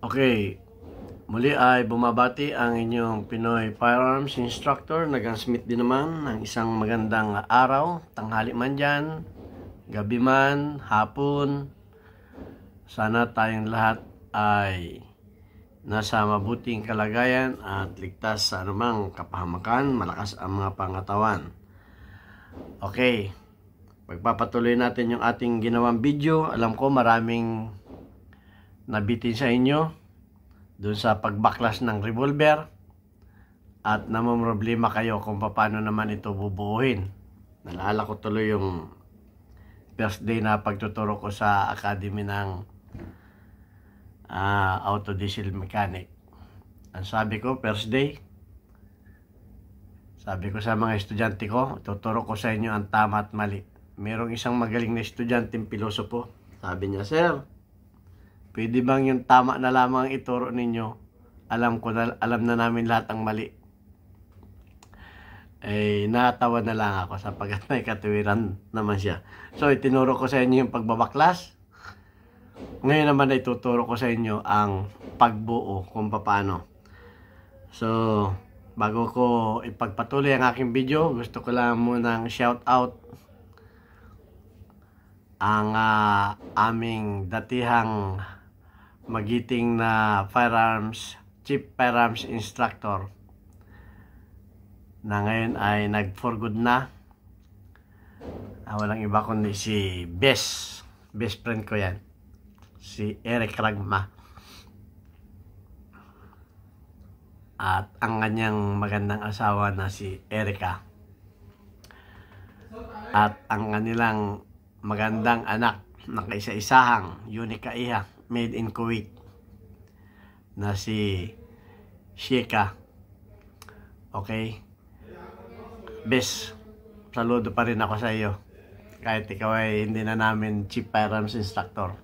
Okay, muli ay bumabati ang inyong Pinoy Firearms Instructor na gunsmith din naman ng isang magandang araw, tanghali man dyan, gabi man, hapon. Sana tayong lahat ay nasa mabuting kalagayan at ligtas sa anumang kapahamakan, malakas ang mga pangatawan. Okay, pagpapatuloy natin yung ating ginawang video. Alam ko maraming nabitin sa inyo dun sa pagbaklas ng revolver at namumroblema kayo kung paano naman ito bubuuhin. Nalala ko tuloy yung first day na pagtuturo ko sa Academy ng uh, ah, Auto Diesel Mechanic. Ang sabi ko, first day, sabi ko sa mga estudyante ko, tuturo ko sa inyo ang tama at mali. Merong isang magaling na estudyante, pilosopo. Sabi niya, Sir, Pwede bang yung tama na lamang ituro ninyo? Alam ko na, alam na namin lahat ang mali. Eh, natawa na lang ako sapagkat may katuwiran naman siya. So, itinuro ko sa inyo yung pagbabaklas. Ngayon naman ay tuturo ko sa inyo ang pagbuo kung paano. So, bago ko ipagpatuloy ang aking video, gusto ko lang munang shout out ang uh, aming datihang magiting na firearms, chief firearms instructor na ngayon ay nag for good na ah, walang iba kundi si best best friend ko yan si Eric Ragma at ang kanyang magandang asawa na si Erica at ang kanilang magandang anak na kaisa-isahang Unica Iha made in Kuwait na si Sheka. Okay? Bes, saludo pa rin ako sa iyo. Kahit ikaw ay hindi na namin Chief Firearms Instructor.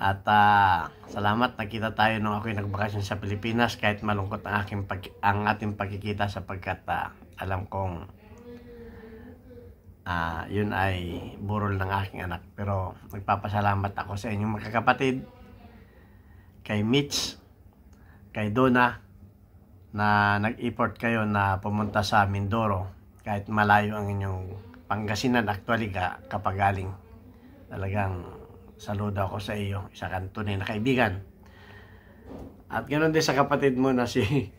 At uh, salamat nakita tayo nung ako'y nagbakasyon sa Pilipinas kahit malungkot ang, aking pag ang ating pagkikita sapagkat uh, alam kong uh, yun ay burol ng aking anak. Pero magpapasalamat ako sa inyong mga kapatid, kay Mitch, kay Donna, na nag-effort kayo na pumunta sa Mindoro kahit malayo ang inyong Pangasinan actually ka, kapagaling Talagang saludo ako sa iyo, isa kang tunay na kaibigan. At ganoon din sa kapatid mo na si,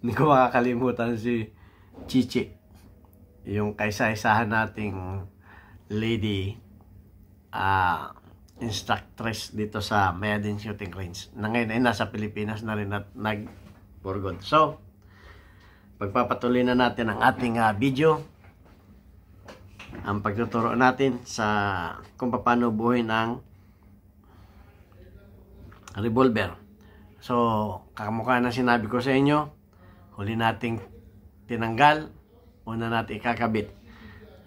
hindi ko makakalimutan si Chichi yung kaisa-isahan nating lady uh, instructress dito sa Mayadin Shooting Range na ngayon ay nasa Pilipinas na rin at nag for good. So, pagpapatuloy na natin ang ating uh, video ang pagtuturo natin sa kung paano buhay ang revolver. So, kakamukha na sinabi ko sa inyo, huli nating tinanggal una natin ikakabit.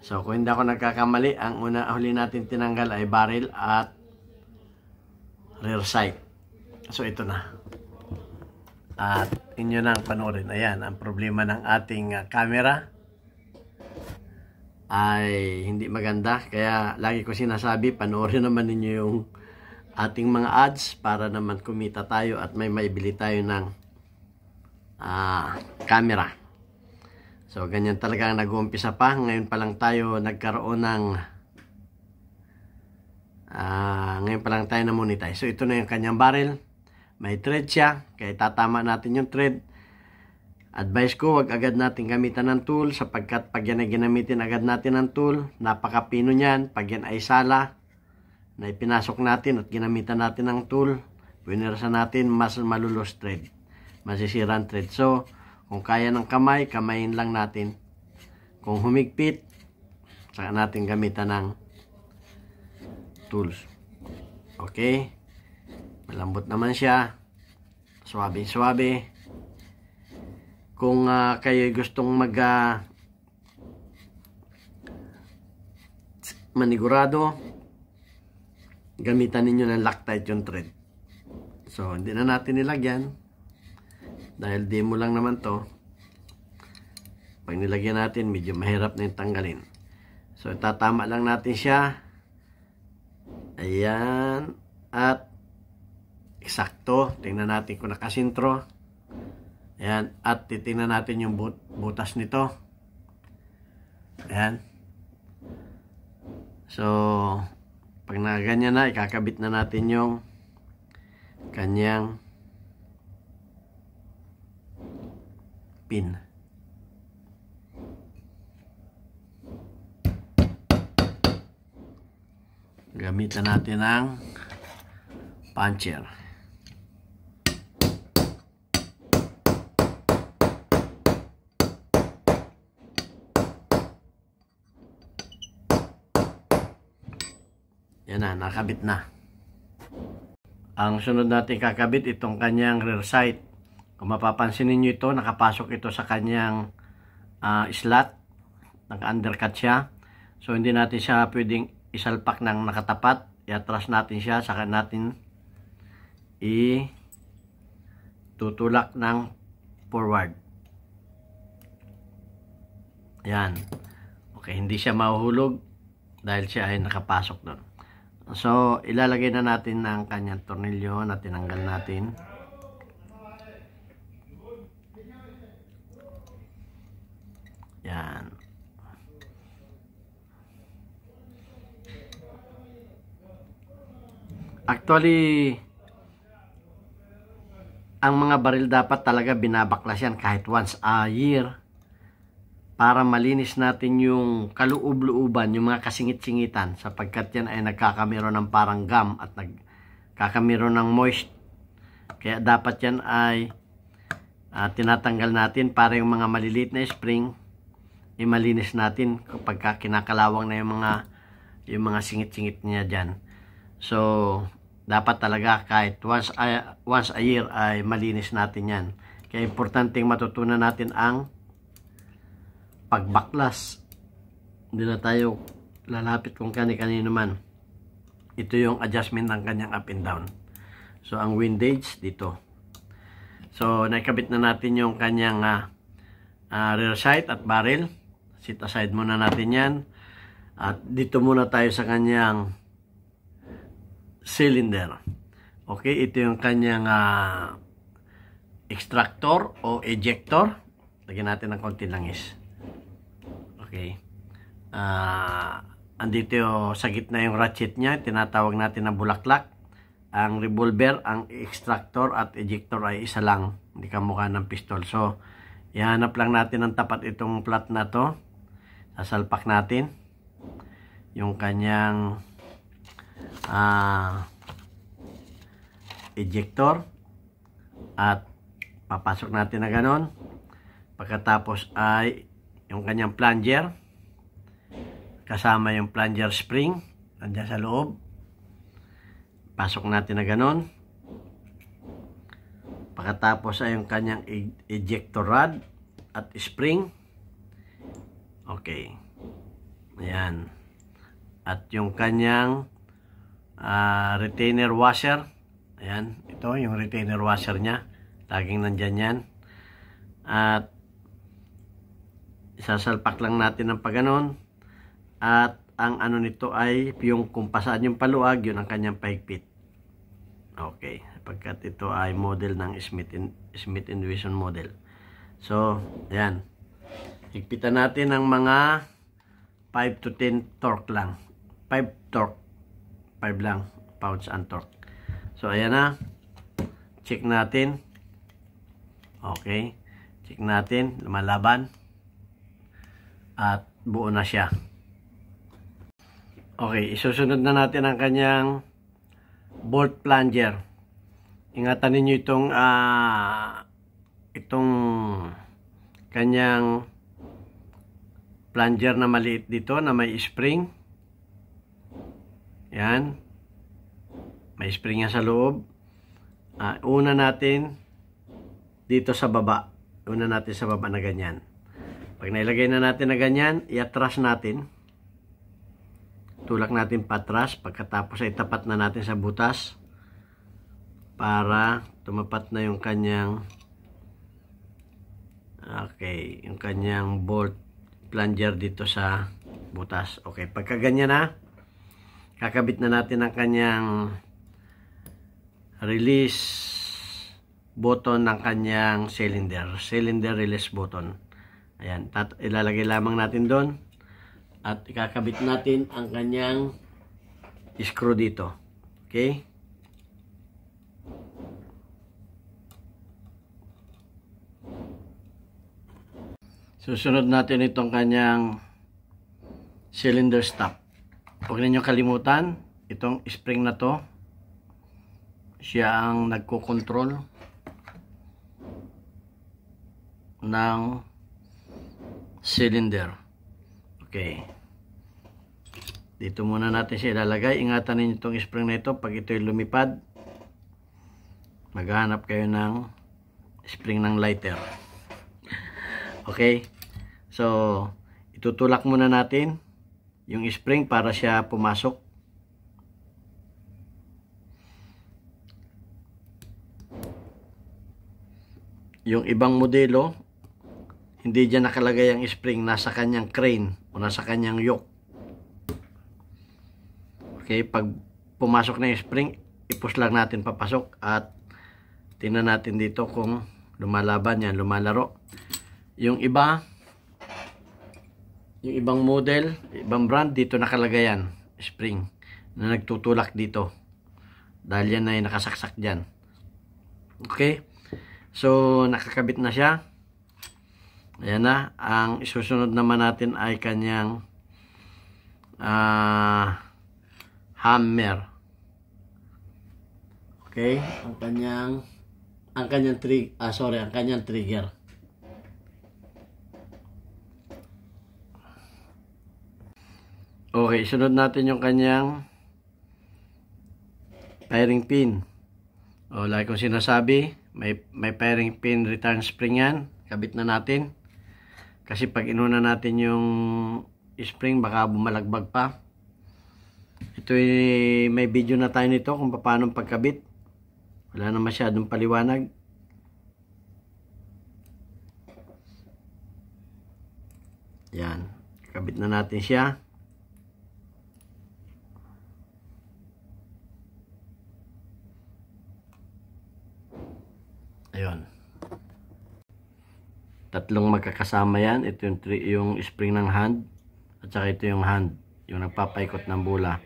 So, kung hindi ako nagkakamali, ang una huli natin tinanggal ay barrel at rear sight. So, ito na. At inyo nang panoorin. Ayan, ang problema ng ating uh, camera ay hindi maganda. Kaya lagi ko sinasabi, panoorin naman ninyo yung ating mga ads para naman kumita tayo at may maibili tayo ng uh, camera. So, ganyan talaga ang nag-uumpisa pa. Ngayon pa lang tayo nagkaroon ng uh, ngayon pa lang tayo na monetize. So, ito na yung kanyang barrel. May thread siya. Kaya tatama natin yung thread. Advice ko, wag agad natin gamitan ng tool sapagkat pag yan ay ginamitin agad natin ng tool, napakapino niyan. Pag yan ay sala na ipinasok natin at ginamitan natin ng tool, winerasan natin, mas malulos thread. Masisira ang thread. So, kung kaya ng kamay, kamayin lang natin. Kung humigpit, saka natin gamitan ng tools. Okay? Malambot naman siya. Swabe-swabe. Kung uh, ah, kayo gustong mag uh, manigurado, gamitan ninyo ng loctite yung thread. So, hindi na natin nilagyan dahil demo lang naman to pag nilagyan natin medyo mahirap na yung tanggalin so itatama lang natin siya ayan at eksakto tingnan natin kung nakasintro ayan at titingnan natin yung but butas nito ayan so pag naganyan na ikakabit na natin yung kanyang pin. Gamitan natin ng puncher. Yan na, nakabit na. Ang sunod natin kakabit itong kanyang rear sight. Kung mapapansin ninyo ito, nakapasok ito sa kanyang uh, slot. Naka-undercut siya. So, hindi natin siya pwedeng isalpak ng nakatapat. I-atras natin siya. Saka natin i-tutulak ng forward. Yan. Okay, hindi siya mahuhulog dahil siya ay nakapasok doon. So, ilalagay na natin ang kanyang tornilyo na tinanggal natin. Actually, ang mga baril dapat talaga binabaklas yan kahit once a year para malinis natin yung kaluob luuban yung mga kasingit-singitan sapagkat yan ay nagkakamiro ng parang gum at nagkakamiro ng moist. Kaya dapat yan ay uh, tinatanggal natin para yung mga maliliit na spring ay eh, malinis natin kapag kinakalawang na yung mga yung mga singit-singit niya dyan. So, dapat talaga kahit once a, once a year ay malinis natin yan. Kaya importanteng matutunan natin ang pagbaklas. Hindi na tayo lalapit kung kani-kanino man. Ito yung adjustment ng kanyang up and down. So ang windage dito. So naikabit na natin yung kanyang uh, uh, rear sight at barrel. Sit aside muna natin yan. At dito muna tayo sa kanyang cylinder. Okay, ito yung kanyang uh, extractor o ejector. Lagyan natin ng konti langis. Okay. Uh, andito yung, sa gitna yung ratchet niya. Tinatawag natin na bulaklak. Ang revolver, ang extractor at ejector ay isa lang. Hindi kamukha ng pistol. So, ihanap lang natin ng tapat itong plat na to. Sasalpak natin yung kanyang uh, ejector at papasok natin na ganon pagkatapos ay yung kanyang plunger kasama yung plunger spring nandiyan sa loob pasok natin na ganon pagkatapos ay yung kanyang e-, ejector rod at spring okay ayan at yung kanyang uh, retainer washer. Ayan, ito yung retainer washer niya. Laging nandyan yan. At isasalpak lang natin ng paganon. At ang ano nito ay yung kung pasaan yung paluag, yun ang kanyang pahigpit. Okay, pagkat ito ay model ng Smith, in, Smith Vision model. So, ayan. Higpitan natin ng mga 5 to 10 torque lang. 5 torque 5 lang pounds ang torque so ayan na check natin okay check natin lumalaban at buo na siya okay isusunod na natin ang kanyang bolt plunger ingatan ninyo itong uh, itong kanyang plunger na maliit dito na may spring yan. May spring yan sa loob. Uh, una natin dito sa baba. Una natin sa baba na ganyan. Pag nailagay na natin na ganyan, i iatras natin. Tulak natin patras. Pagkatapos ay tapat na natin sa butas para tumapat na yung kanyang okay, yung kanyang bolt plunger dito sa butas. Okay, pagka ganyan na, kakabit na natin ang kanyang release button ng kanyang cylinder. Cylinder release button. Ayan, tat ilalagay lamang natin doon at ikakabit natin ang kanyang screw dito. Okay? Susunod natin itong kanyang cylinder stop. Huwag ninyo kalimutan, itong spring na to, siya ang nagko-control ng cylinder. Okay. Dito muna natin siya ilalagay. Ingatan ninyo itong spring na ito. Pag ito'y lumipad, maghanap kayo ng spring ng lighter. Okay. So, itutulak muna natin yung spring para siya pumasok. Yung ibang modelo, hindi dyan nakalagay ang spring, nasa kanyang crane o nasa kanyang yoke. Okay, pag pumasok na yung spring, ipush lang natin papasok at tingnan natin dito kung lumalaban yan, lumalaro. Yung iba, yung ibang model, ibang brand, dito nakalagay yan. Spring. Na nagtutulak dito. Dahil yan ay nakasaksak dyan. Okay? So, nakakabit na siya. Ayan na. Ang isusunod naman natin ay kanyang uh, hammer. Okay? Ang kanyang ang kanyang trigger, ah, sorry, ang kanyang trigger. Okay, sunod natin yung kanyang pairing pin. O, like kung sinasabi, may, may pairing pin return spring yan. Kabit na natin. Kasi pag inuna natin yung spring, baka bumalagbag pa. Ito ay may video na tayo nito kung paano pagkabit. Wala na masyadong paliwanag. Yan. Kabit na natin siya. Ayun. Tatlong magkakasama yan. Ito yung, yung spring ng hand. At saka ito yung hand. Yung nagpapaikot ng bula.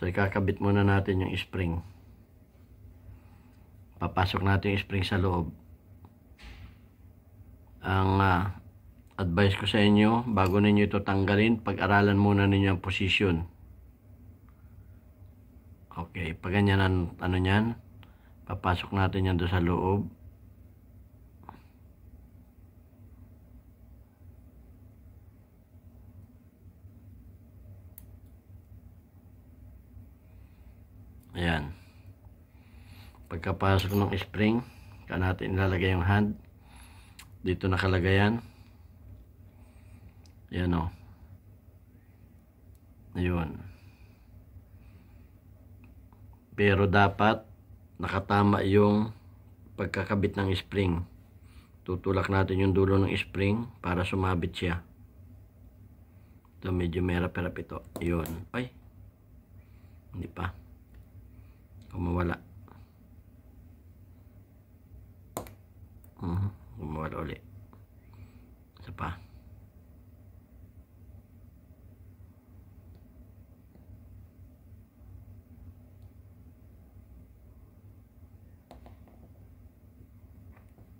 So ikakabit muna natin yung spring. Papasok natin yung spring sa loob. Ang uh, advice ko sa inyo, bago ninyo ito tanggalin, pag-aralan muna ninyo ang position. Okay, pag ganyan ang ano niyan papasok natin yan doon sa loob ayan pagkapasok ng spring saka natin ilalagay yung hand dito nakalagay yan yan o oh. yun pero dapat nakatama yung pagkakabit ng spring tutulak natin yung dulo ng spring para sumabit siya ito medyo merap-erap ito yun ay hindi pa kumawala uh mhm. -huh. kumawala ulit isa pa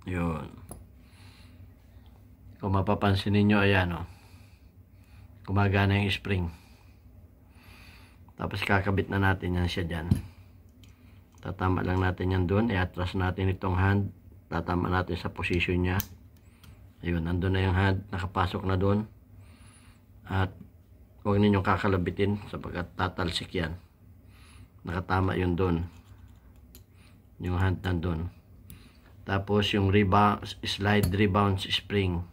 Yun. Kung mapapansin ninyo, ayan o. Oh. Gumagana yung spring. Tapos kakabit na natin yan siya dyan. Tatama lang natin yan doon. I-atras natin itong hand. Tatama natin sa position niya. Ayun, nandun na yung hand. Nakapasok na doon. At huwag ninyong kakalabitin sapagkat tatalsik yan. Nakatama yun doon. Yung hand nandun. Tapos yung rebound, slide rebound spring.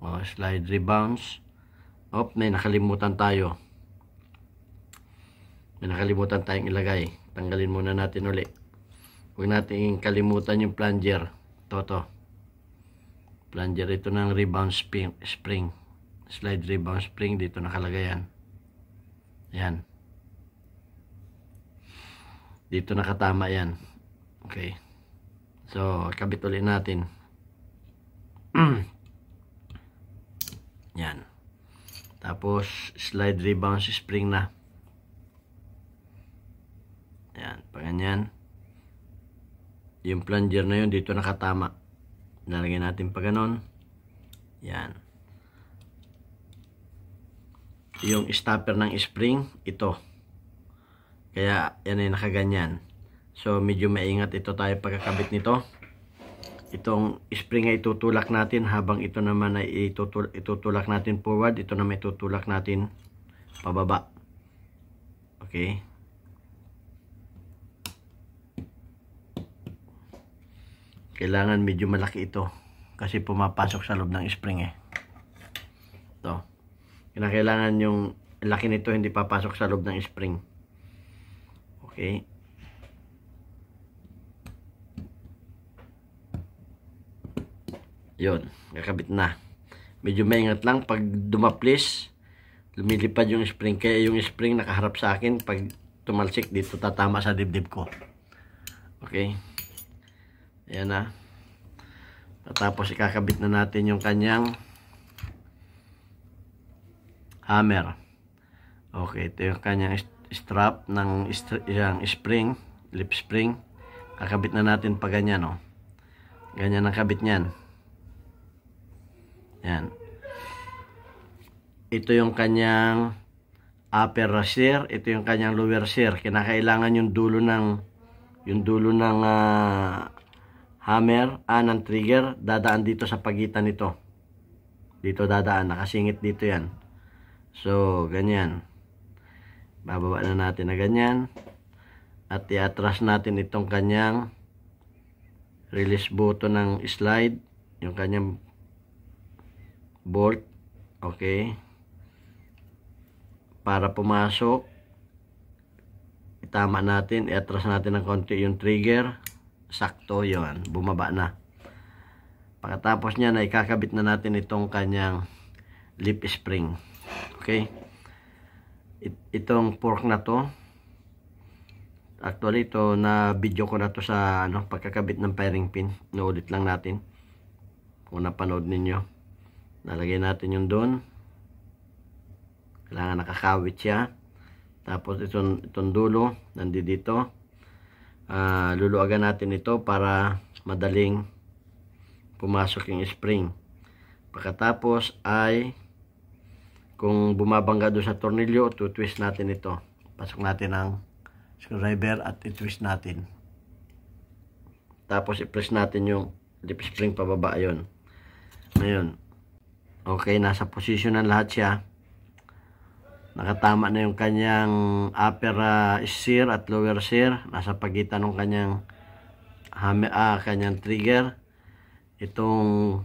O, oh, slide rebounds. Op, may nakalimutan tayo. May nakalimutan tayong ilagay. Tanggalin muna natin uli. Huwag natin kalimutan yung plunger. Toto. Plunger ito ng rebound spring. spring. Slide rebound spring. Dito nakalagay yan. Yan. Dito nakatama yan. Okay. So, kabit ulit natin. Yan. Tapos, slide rebound si spring na. Yan, paganyan. Yung plunger na yun, dito nakatama. Lalagyan natin pa ganon. Yan. Yung stopper ng spring, ito. Kaya, yan ay nakaganyan. So medyo maingat ito tayo pagkakabit nito. Itong spring ay itutulak natin habang ito naman ay itutul itutulak natin forward. Ito naman itutulak natin pababa. Okay. Kailangan medyo malaki ito kasi pumapasok sa loob ng spring eh. Ito. Kinakailangan yung laki nito hindi papasok sa loob ng spring. Okay. Yun, kakabit na. Medyo maingat lang pag dumaplis, lumilipad yung spring. Kaya yung spring nakaharap sa akin, pag tumalsik dito, tatama sa dibdib ko. Okay? Ayan na. Tapos ikakabit na natin yung kanyang hammer. Okay, ito yung kanyang strap ng yung spring, lip spring. Kakabit na natin pa ganyan, no? Oh. Ganyan ang kabit niyan. Yan. Ito yung kanyang upper shear, ito yung kanyang lower shear. Kinakailangan yung dulo ng yung dulo ng uh, hammer, ah, ng trigger, dadaan dito sa pagitan nito. Dito dadaan, nakasingit dito yan. So, ganyan. Bababa na natin na ganyan. At iatras natin itong kanyang release button ng slide, yung kanyang bolt okay para pumasok itama natin i iatras natin ng konti yung trigger sakto yon bumaba na pagkatapos niya na ikakabit na natin itong kanyang lip spring okay It itong fork na to actually ito na video ko na to sa ano pagkakabit ng firing pin naulit lang natin kung napanood ninyo Lalagay natin yung doon. Kailangan nakakawit siya. Tapos itong, itong dulo, nandito. Uh, ah, luluagan natin ito para madaling pumasok yung spring. Pagkatapos ay kung bumabangga doon sa tornilyo, tutwist natin ito. Pasok natin ang screwdriver at itwist natin. Tapos i-press natin yung lip spring pababa yon. Ngayon, Okay, nasa position ng lahat siya. Nakatama na yung kanyang upper uh, sear at lower sear. Nasa pagitan ng kanyang, hame, uh, ah, kanyang trigger. Itong,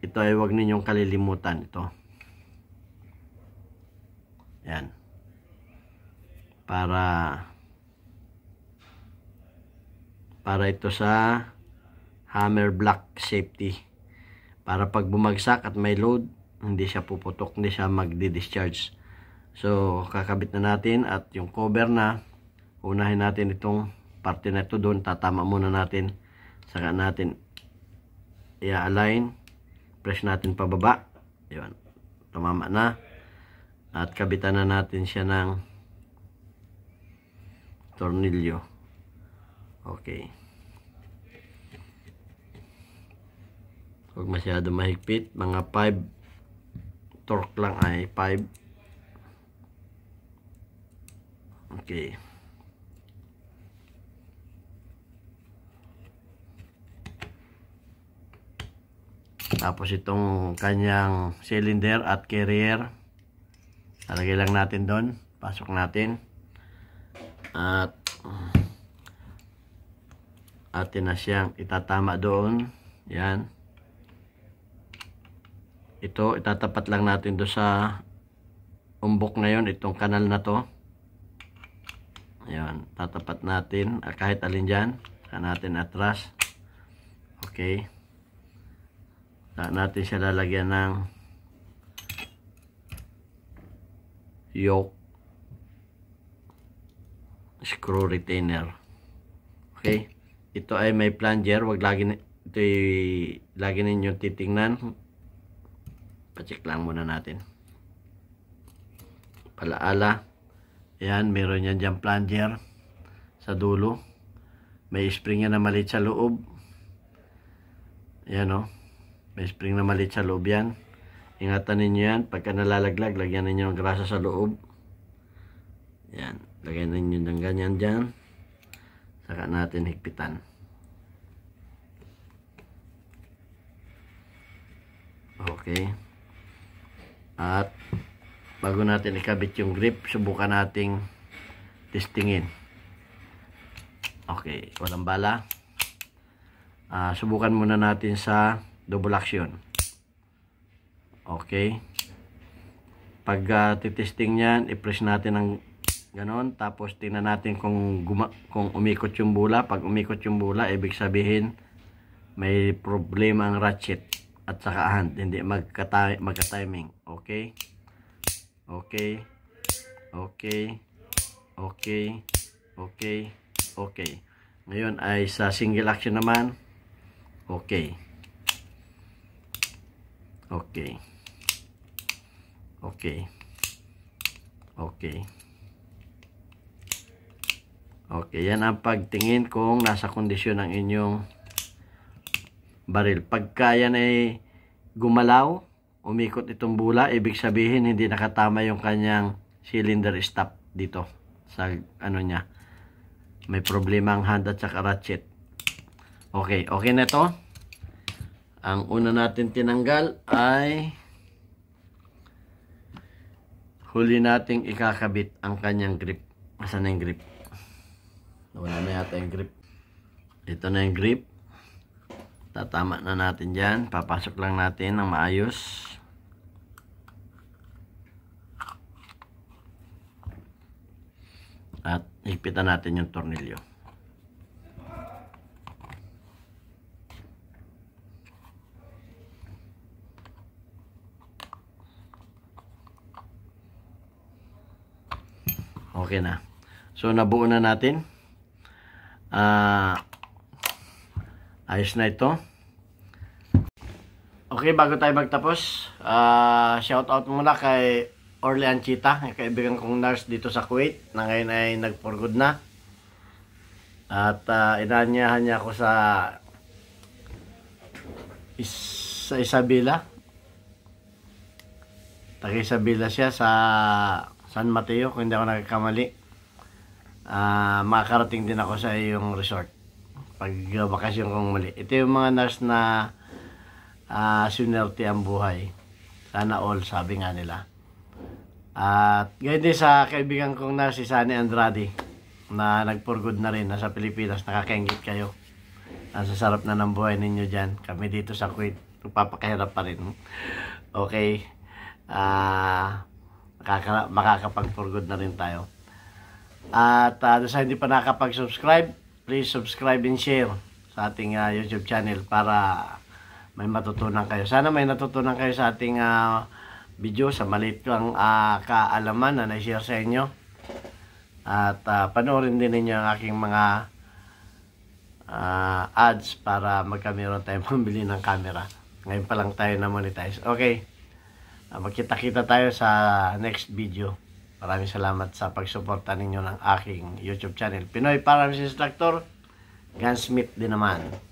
ito ay huwag ninyong kalilimutan. Ito. Yan. Para, para ito sa hammer block safety para pag bumagsak at may load hindi siya puputok, hindi siya magdi-discharge so kakabit na natin at yung cover na unahin natin itong parte na ito doon tatama muna natin saka natin i-align press natin pababa yun, tumama na at kabitan na natin siya ng tornilyo okay Huwag masyado mahigpit. Mga 5. Torque lang ay 5. Okay. Tapos itong kanyang cylinder at carrier. Talagay lang natin doon. Pasok natin. At atin na siyang itatama doon. Yan ito itatapat lang natin do sa umbok na yon itong kanal na to ayan tatapat natin ah, kahit alin dyan saan natin atras okay saan natin siya lalagyan ng yoke screw retainer okay ito ay may plunger wag lagi ito ay, lagi ninyo titingnan Pacheck lang muna natin. Palaala. Yan, meron yan dyan plunger sa dulo. May spring yan na maliit sa loob. Yan o. Oh. May spring na maliit sa loob yan. Ingatan ninyo yan. Pagka nalalaglag, lagyan ninyo ng grasa sa loob. Yan. Lagyan ninyo ng ganyan dyan. Saka natin higpitan. Okay. At bago natin ikabit yung grip, subukan nating testingin. Okay, walang bala. Uh, subukan muna natin sa double action. Okay. Pag uh, titesting niyan, i-press natin ng ganon. Tapos tingnan natin kung, guma kung umikot yung bula. Pag umikot yung bula, ibig sabihin may problema ang ratchet at saka hand ah, hindi magkata magka-timing okay okay okay okay okay okay ngayon ay sa single action naman okay okay okay okay okay yan ang pagtingin kung nasa kondisyon ng inyong baril. Pagka yan ay eh, gumalaw, umikot itong bula, ibig sabihin hindi nakatama yung kanyang cylinder stop dito sa ano niya. May problema ang hand at saka ratchet. Okay, okay na to. Ang una natin tinanggal ay huli nating ikakabit ang kanyang grip. Asan na yung grip? Wala na yata yung grip. Ito na yung grip tatama na natin dyan papasok lang natin ng maayos at higpitan natin yung tornilyo okay na so nabuo na natin ah uh, Ayos na ito. Okay, bago tayo magtapos, uh, ah, shout out muna kay Orlean Chita, yung kaibigan kong nurse dito sa Kuwait, na ngayon ay nag nagpurgod na. At uh, ah, inanyahan niya ako sa is sa Isabela. Taga Isabela siya sa San Mateo, kung hindi ako nagkakamali Uh, ah, makarating din ako sa iyong resort pag uh, bakasyon kong muli. Ito yung mga nurse na uh, sinerte ang buhay. Sana all, sabi nga nila. At ganyan din sa kaibigan kong nurse, si Sunny Andrade, na nag-for good na rin, nasa Pilipinas, nakakenggit kayo. Nasa sarap na ng buhay ninyo dyan. Kami dito sa Kuwait, nagpapakahirap pa rin. Okay. Uh, makaka makakapag-for good na rin tayo. At uh, sa hindi pa nakakapag-subscribe, please subscribe and share sa ating uh, YouTube channel para may matutunan kayo. Sana may natutunan kayo sa ating uh, video, sa maliit lang uh, kaalaman na na-share sa inyo. At uh, panoorin din ninyo ang aking mga uh, ads para magkameron tayo pambili ng camera. Ngayon pa lang tayo na monetize. Okay. Uh, magkita-kita tayo sa next video. Maraming salamat sa pagsuporta ninyo ng aking YouTube channel. Pinoy Params Instructor, Gunsmith din naman.